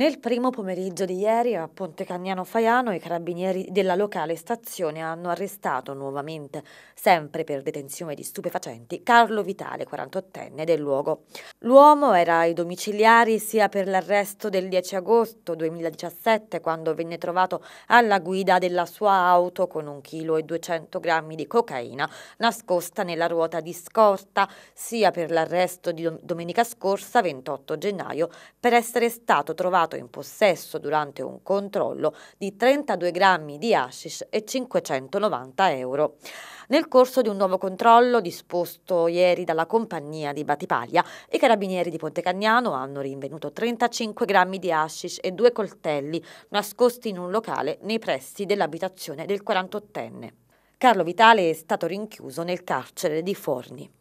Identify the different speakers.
Speaker 1: Nel primo pomeriggio di ieri a Ponte Cagnano Faiano i carabinieri della locale stazione hanno arrestato nuovamente, sempre per detenzione di stupefacenti, Carlo Vitale, 48enne del luogo. L'uomo era ai domiciliari sia per l'arresto del 10 agosto 2017 quando venne trovato alla guida della sua auto con un chilo e 200 grammi di cocaina nascosta nella ruota di scorta, sia per l'arresto di domenica scorsa 28 gennaio per essere stato trovato trovato in possesso durante un controllo di 32 grammi di hashish e 590 euro. Nel corso di un nuovo controllo disposto ieri dalla compagnia di Batipaglia, i carabinieri di Pontecagnano hanno rinvenuto 35 grammi di hashish e due coltelli nascosti in un locale nei pressi dell'abitazione del 48enne. Carlo Vitale è stato rinchiuso nel carcere di Forni.